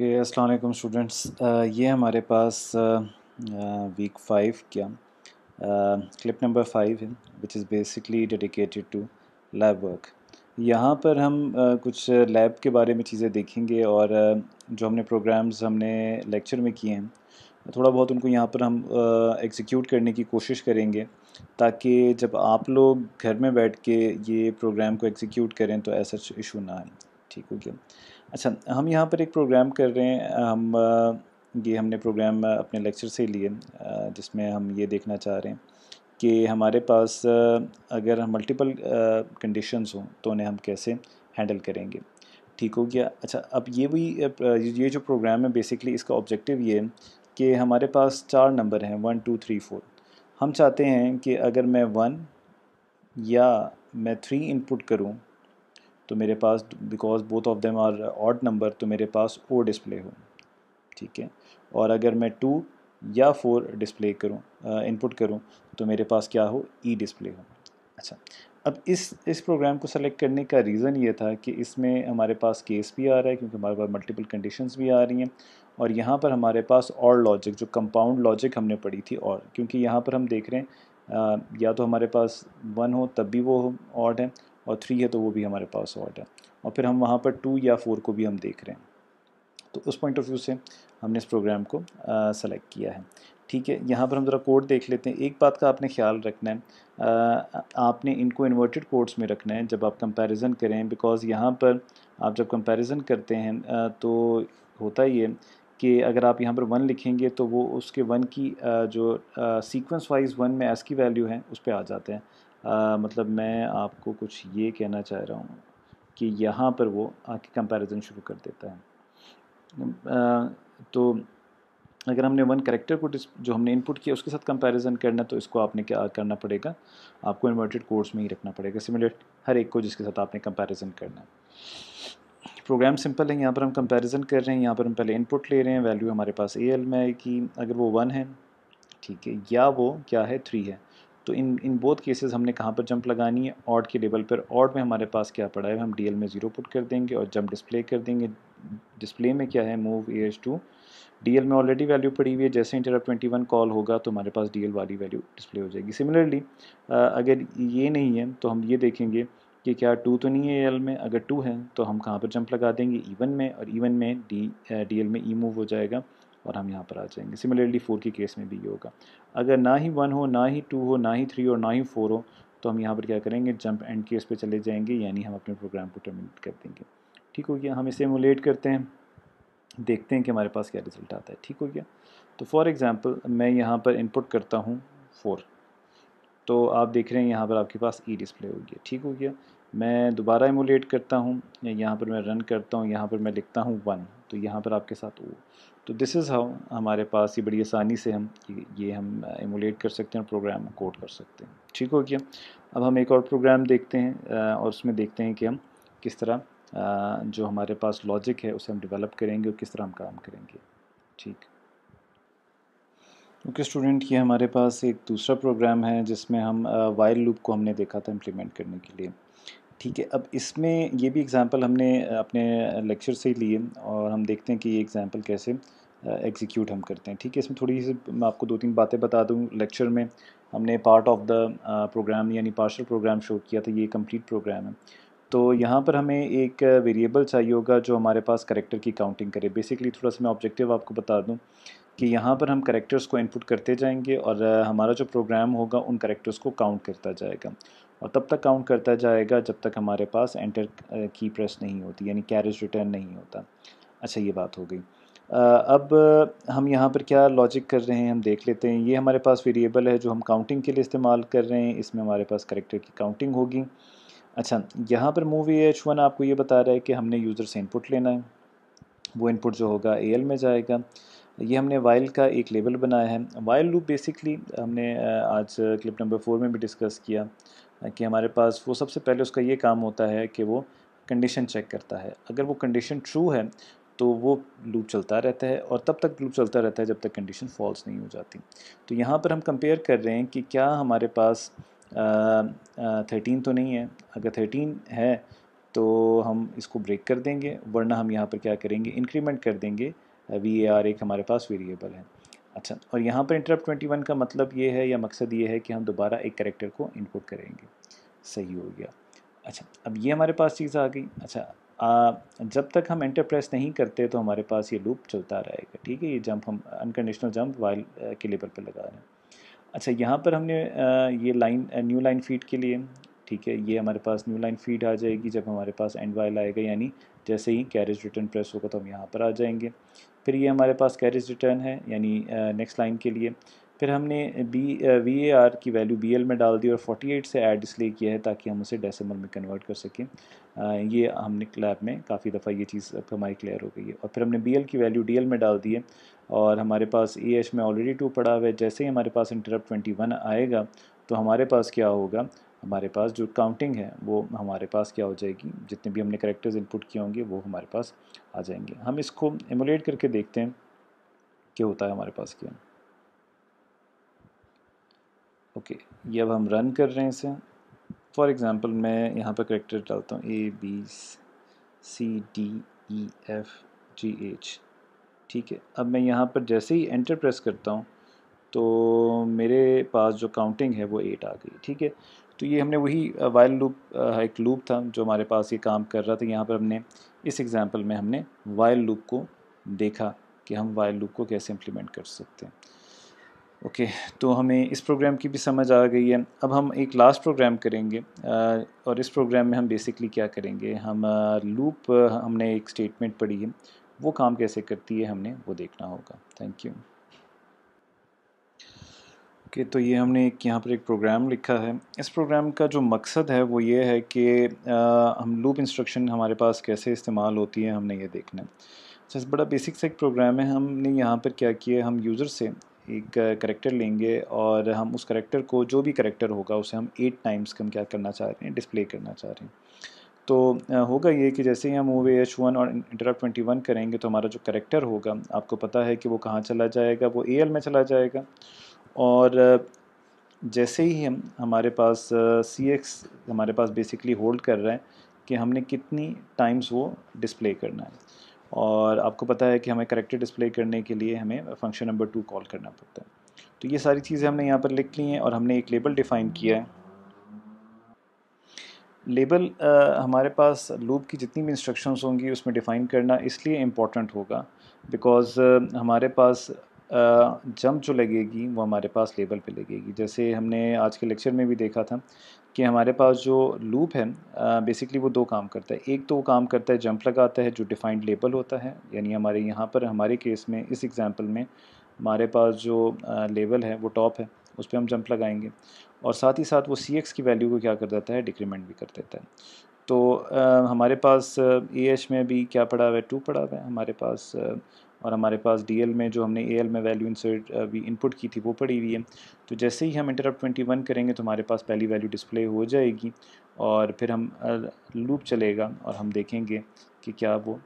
okay अस्सलाम वालेकुम students ये हमारे पास वीक फाइव क्या क्लिप नंबर फाइव है which is basically dedicated to lab work यहाँ पर हम uh, कुछ लैब के बारे में चीज़ें देखेंगे और uh, जो हमने प्रोग्राम्स हमने लेक्चर में किए हैं थोड़ा बहुत उनको यहाँ पर हम एग्जीक्यूट uh, करने की कोशिश करेंगे ताकि जब आप लोग घर में बैठ के ये प्रोग्राम को एग्जीक्यूट करें तो ऐसा इशू ना आए ठीक हो गया अच्छा हम यहाँ पर एक प्रोग्राम कर रहे हैं हम ये हमने प्रोग्राम अपने लेक्चर से लिए जिसमें हम ये देखना चाह रहे हैं कि हमारे पास अगर मल्टीपल कंडीशंस हों तो उन्हें हम कैसे हैंडल करेंगे ठीक हो गया अच्छा अब ये भी ये जो प्रोग्राम है बेसिकली इसका ऑब्जेक्टिव ये है कि हमारे पास चार नंबर हैं वन टू थ्री फोर हम चाहते हैं कि अगर मैं वन या मैं थ्री इनपुट करूं तो मेरे पास because both of them are odd number तो मेरे पास ओ डिस्प्ले हो ठीक है और अगर मैं टू या फोर डिस्प्ले करूँ इनपुट करूँ तो मेरे पास क्या हो ई e डिस्प्ले हो अच्छा अब इस इस प्रोग्राम को सेलेक्ट करने का रीज़न ये था कि इसमें हमारे पास केस भी आ रहा है क्योंकि हमारे पास मल्टीपल कंडीशंस भी आ रही हैं और यहाँ पर हमारे पास और लॉजिक जो कंपाउंड लॉजिक हमने पढ़ी थी और क्योंकि यहाँ पर हम देख रहे हैं आ, या तो हमारे पास वन हो तब भी वो ऑड है और थ्री है तो वो भी हमारे पास ऑर्ड है और फिर हम वहाँ पर टू या फोर को भी हम देख रहे हैं तो उस पॉइंट ऑफ व्यू से हमने इस प्रोग्राम को सेलेक्ट किया है ठीक है यहाँ पर हम ज़रा कोड देख लेते हैं एक बात का आपने ख्याल रखना है आ, आपने इनको इन्वर्टेड कोड्स में रखना है जब आप कंपैरिजन करें बिकॉज़ यहाँ पर आप जब कंपैरिजन करते हैं तो होता ये कि अगर आप यहाँ पर वन लिखेंगे तो वो उसके वन की जो सीक्वेंस वाइज वन में एस की वैल्यू है उस पर आ जाते हैं आ, मतलब मैं आपको कुछ ये कहना चाह रहा हूँ कि यहाँ पर वो आके कंपैरिजन शुरू कर देता है आ, तो अगर हमने वन करेक्टर को जो हमने इनपुट किया उसके साथ कंपैरिजन करना तो इसको आपने क्या करना पड़ेगा आपको इन्वर्टेड कोर्स में ही रखना पड़ेगा सिमिलर हर एक को जिसके साथ आपने कंपैरिजन करना है प्रोग्राम सिंपल है यहाँ पर हम कंपैरिजन कर रहे हैं यहाँ पर हम पहले इनपुट ले रहे हैं वैल्यू हमारे पास ए एल में है कि अगर वो वन है ठीक है या वो क्या है थ्री है तो इन इन बोथ केसेस हमने कहाँ पर जंप लगानी है ऑड के लेवल पर ऑड में हमारे पास क्या पड़ा है हम डी में ज़ीरो पुट कर देंगे और जंप डिस्प्ले कर देंगे डिस्प्ले में क्या है move A H to D में ऑलरेडी वैल्यू पड़ी हुई है जैसे इंटरप्ट ट्वेंटी वन कॉल होगा तो हमारे पास डी वाली वैल्यू डिस्प्ले हो जाएगी सिमिलरली अगर ये नहीं है तो हम ये देखेंगे कि क्या टू तो नहीं है एल में अगर टू है तो हम कहाँ पर जंप लगा देंगे ईवन में और ईवन में डी डी एल में ई e मूव हो जाएगा और हम यहाँ पर आ जाएंगे सिमिलरली फोर के केस में भी ये होगा अगर ना ही वन हो ना ही टू हो ना ही थ्री हो ना ही फोर हो तो हम यहाँ पर क्या करेंगे जंप एंड केस पे चले जाएंगे यानी हम अपने प्रोग्राम को टर्मिनेट कर देंगे ठीक हो गया हम इसे मोलेट करते हैं देखते हैं कि हमारे पास क्या रिजल्ट आता है ठीक हो गया तो फॉर एग्ज़ाम्पल मैं यहाँ पर इनपुट करता हूँ फोर तो आप देख रहे हैं यहाँ पर आपके पास ई डिस्प्ले हो गया ठीक हो गया मैं दोबारा एमोलेट करता हूँ या यहाँ पर मैं रन करता हूँ यहाँ पर मैं लिखता हूँ वन तो यहाँ पर आपके साथ ओ तो दिस इज़ हाउ हमारे पास ये बड़ी आसानी से हम ये हम इमोलेट कर सकते हैं प्रोग्राम कोड कर सकते हैं ठीक हो गया अब हम एक और प्रोग्राम देखते हैं और उसमें देखते हैं कि हम किस तरह जो हमारे पास लॉजिक है उसे हम डेवलप करेंगे और किस तरह हम काम करेंगे ठीक ओके स्टूडेंट ये हमारे पास एक दूसरा प्रोग्राम है जिसमें हम वाइल्ड लूप को हमने देखा था इम्प्लीमेंट करने के लिए ठीक है अब इसमें ये भी एग्ज़ाम्पल हमने अपने लेक्चर से ही लिए और हम देखते हैं कि ये एग्ज़ाम्पल कैसे एग्जीक्यूट हम करते हैं ठीक है इसमें थोड़ी सी मैं आपको दो तीन बातें बता दूं लेक्चर में हमने पार्ट ऑफ द प्रोग्राम यानी पार्शल प्रोग्राम शो किया था ये कंप्लीट प्रोग्राम है तो यहाँ पर हमें एक वेरिएबल चाहिए होगा जो हमारे पास करेक्टर की काउंटिंग करे बेसिकली थोड़ा सा मैं ऑब्जेक्टिव आपको बता दूँ कि यहाँ पर हम करेक्टर्स को इनपुट करते जाएंगे और हमारा जो प्रोग्राम होगा उन करेक्टर्स को काउंट करता जाएगा और तब तक काउंट करता जाएगा जब तक हमारे पास एंटर की प्रेस नहीं होती यानी कैरेज रिटर्न नहीं होता अच्छा ये बात हो गई अब हम यहाँ पर क्या लॉजिक कर रहे हैं हम देख लेते हैं ये हमारे पास वेरिएबल है जो हम काउंटिंग के लिए इस्तेमाल कर रहे हैं इसमें हमारे पास करेक्टर की काउंटिंग होगी अच्छा यहाँ पर मूव एच वन आपको ये बता रहा है कि हमने यूज़र से इनपुट लेना है वो इनपुट जो होगा ए एल में जाएगा ये हमने वाइल का एक लेवल बनाया है वाइल लूप बेसिकली हमने आज क्लिप नंबर फोर में भी डिस्कस किया कि हमारे पास वो सबसे पहले उसका ये काम होता है कि वो कंडीशन चेक करता है अगर वो कंडीशन ट्रू है तो वो लूप चलता रहता है और तब तक लूप चलता रहता है जब तक कंडीशन फॉल्स नहीं हो जाती तो यहाँ पर हम कंपेयर कर रहे हैं कि क्या हमारे पास थर्टीन तो नहीं है अगर थर्टीन है तो हम इसको ब्रेक कर देंगे वरना हम यहाँ पर क्या करेंगे इंक्रीमेंट कर देंगे वी ए आर एक हमारे पास वेरिएबल है अच्छा और यहाँ पर इंटरप्ट वन का मतलब ये है या मकसद ये है कि हम दोबारा एक करेक्टर को इनपुट करेंगे सही हो गया अच्छा अब ये हमारे पास चीज़ आ गई अच्छा आ, जब तक हम एंटर प्रेस नहीं करते तो हमारे पास ये लूप चलता रहेगा ठीक है ये जंप हम अनकंडीशनल जंप वाइल के लेवल पर लगा रहे हैं अच्छा यहाँ पर हमने आ, ये लाइन न्यू लाइन फीड के लिए ठीक है ये हमारे पास न्यू लाइन फीड आ जाएगी जब हमारे पास एंड वाइल आएगा यानी जैसे ही कैरेज रिटर्न प्रेस होगा तो हम यहाँ पर आ जाएंगे फिर ये हमारे पास कैरिज रिटर्न है यानी नेक्स्ट लाइन के लिए फिर हमने बी वी ए आर की वैल्यू बी एल में डाल दी और 48 से ऐड इसलिए किया है ताकि हम उसे डेसिमल में कन्वर्ट कर सकें ये हमने क्लैब में काफ़ी दफ़ा ये चीज़ अब हमारी क्लियर हो गई है और फिर हमने बी एल की वैल्यू डी एल में डाल दी है और हमारे पास ए एच में ऑलरेडी टू पड़ा हुआ है जैसे ही हमारे पास इंटरप्ट ट्वेंटी वन आएगा तो हमारे पास क्या होगा हमारे पास जो काउंटिंग है वो हमारे पास क्या हो जाएगी जितने भी हमने करेक्टर्स इनपुट किए होंगे वो हमारे पास आ जाएंगे हम इसको एमुलेट करके देखते हैं क्या होता है हमारे पास क्या ओके ये अब हम रन कर रहे हैं इसे फॉर एग्ज़ाम्पल मैं यहाँ पर करेक्टर डालता हूँ A B C D E F G H ठीक है अब मैं यहाँ पर जैसे ही एंटर प्रेस करता हूँ तो मेरे पास जो काउंटिंग है वो एट आ गई ठीक है तो ये हमने वही वाइल लूप एक लूप था जो हमारे पास ये काम कर रहा था यहाँ पर हमने इस एग्ज़ाम्पल में हमने वाइल लूप को देखा कि हम वाइल लूप को कैसे इम्प्लीमेंट कर सकते हैं ओके okay, तो हमें इस प्रोग्राम की भी समझ आ गई है अब हम एक लास्ट प्रोग्राम करेंगे और इस प्रोग्राम में हम बेसिकली क्या करेंगे हम लूप हमने एक स्टेटमेंट पढ़ी है वो काम कैसे करती है हमने वो देखना होगा थैंक यू ओके तो ये हमने एक यहाँ पर एक प्रोग्राम लिखा है इस प्रोग्राम का जो मकसद है वो ये है कि हम लूप इंस्ट्रक्शन हमारे पास कैसे इस्तेमाल होती है हमने ये देखना है जैसे बड़ा बेसिक सा एक प्रोग्राम है हमने यहाँ पर क्या किया हम यूज़र से एक करेक्टर लेंगे और हम उस करेक्टर को जो भी करेक्टर होगा उसे हम एट टाइम्स कम क्या करना चाह रहे हैं डिस्प्ले करना चाह रहे हैं तो होगा ये कि जैसे ही हम मूव एच वन और इंटरप्ट ट्वेंटी वन करेंगे तो हमारा जो करेक्टर होगा आपको पता है कि वो कहाँ चला जाएगा वो ए एल में चला जाएगा और जैसे ही हम हमारे पास सी एक्स हमारे पास बेसिकली होल्ड कर रहे हैं कि हमने कितनी टाइम्स वो डिस्प्ले करना है और आपको पता है कि हमें करेक्टर डिस्प्ले करने के लिए हमें फंक्शन नंबर टू कॉल करना पड़ता है तो ये सारी चीज़ें हमने यहाँ पर लिख ली हैं और हमने एक लेबल डिफ़ाइन किया है लेबल हमारे पास लूप की जितनी भी इंस्ट्रक्शंस होंगी उसमें डिफ़ाइन करना इसलिए इम्पॉर्टेंट होगा बिकॉज़ हमारे पास जंप जो लगेगी वो हमारे पास लेवल पे लगेगी जैसे हमने आज के लेक्चर में भी देखा था कि हमारे पास जो लूप है बेसिकली वो दो काम करता है एक तो वो काम करता है जंप लगाता है जो डिफाइंड लेबल होता है यानी हमारे यहाँ पर हमारे केस में इस एग्ज़ाम्पल में हमारे पास जो लेवल है वो टॉप है उस पर हम जंप लगाएंगे और साथ ही साथ वो सी की वैल्यू को क्या कर देता है डिक्रीमेंट भी कर देता है तो आ, हमारे पास ए एच में भी क्या पड़ा हुआ है टू पड़ा हुआ है हमारे पास और हमारे पास डी में जो हमने ए में वैल्यू इंसर्ट अभी इनपुट की थी वो पड़ी हुई है तो जैसे ही हम इंटरप्ट वन करेंगे तो हमारे पास पहली वैल्यू डिस्प्ले हो जाएगी और फिर हम लूप चलेगा और हम देखेंगे कि क्या वो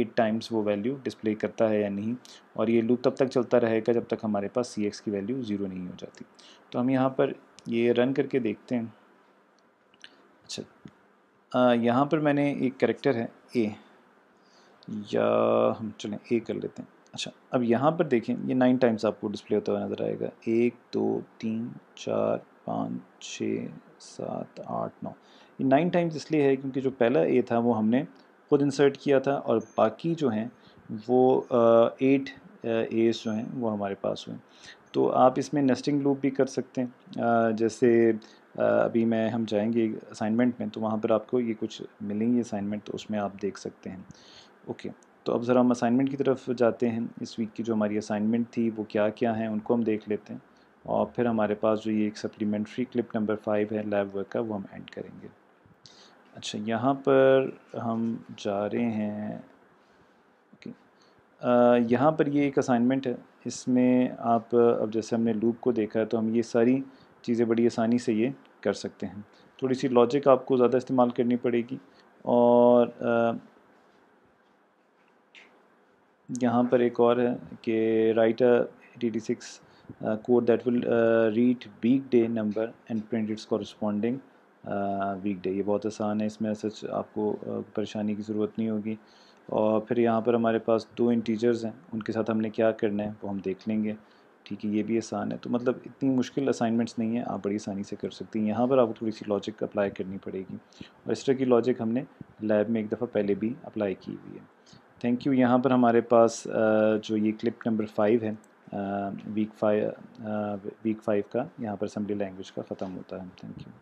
एट टाइम्स वो वैल्यू डिस्प्ले करता है या नहीं और ये लूप तब तक चलता रहेगा जब तक हमारे पास सी की वैल्यू ज़ीरो नहीं हो जाती तो हम यहाँ पर ये रन करके देखते हैं अच्छा यहाँ पर मैंने एक करेक्टर है ए या हम चलें ए कर लेते हैं अच्छा अब यहाँ पर देखें ये नाइन टाइम्स आपको डिस्प्ले होता हुआ नज़र आएगा एक दो तीन चार पाँच छः सात आठ नौ ये नाइन टाइम्स इसलिए है क्योंकि जो पहला ए था वो हमने खुद इंसर्ट किया था और बाकी जो हैं वो एट एस जो हैं वो हमारे पास हुए तो आप इसमें नेस्टिंग लूप भी कर सकते हैं आ, जैसे आ, अभी मैं हम जाएंगे असाइनमेंट में तो वहाँ पर आपको ये कुछ मिलेंगी असाइनमेंट तो उसमें आप देख सकते हैं ओके तो अब ज़रा हम असाइनमेंट की तरफ जाते हैं इस वीक की जो हमारी असाइनमेंट थी वो क्या क्या हैं उनको हम देख लेते हैं और फिर हमारे पास जो ये एक सप्लीमेंट्री क्लिप नंबर फाइव है लैब वर्क का वो हम एंड करेंगे अच्छा यहाँ पर हम जा रहे हैं ओके यहाँ पर ये एक असाइनमेंट है इसमें आप अब जैसे हमने लूप को देखा है तो हम ये सारी चीज़ें बड़ी आसानी से ये कर सकते हैं थोड़ी सी लॉजिक आपको ज़्यादा इस्तेमाल करनी पड़ेगी और आ, यहाँ पर एक और है कि write eighty six code that will read weekday number and print its corresponding weekday ये बहुत आसान है इसमें सच आपको uh, परेशानी की ज़रूरत नहीं होगी और फिर यहाँ पर हमारे पास दो इंटीजर्स हैं उनके साथ हमने क्या करना है वो हम देख लेंगे ठीक है ये भी आसान है तो मतलब इतनी मुश्किल असाइनमेंट्स नहीं है आप बड़ी आसानी से कर सकती हैं यहाँ पर आपको थोड़ी सी लॉजिक अप्लाई करनी पड़ेगी और इस तरह की लॉजिक हमने लैब में एक दफ़ा पहले भी अप्लाई की हुई है थैंक यू यहाँ पर हमारे पास जो ये क्लिप नंबर फाइव है वीक फाइव वीक फाइव का यहाँ पर असम्बली लैंग्वेज का ख़त्म होता है थैंक यू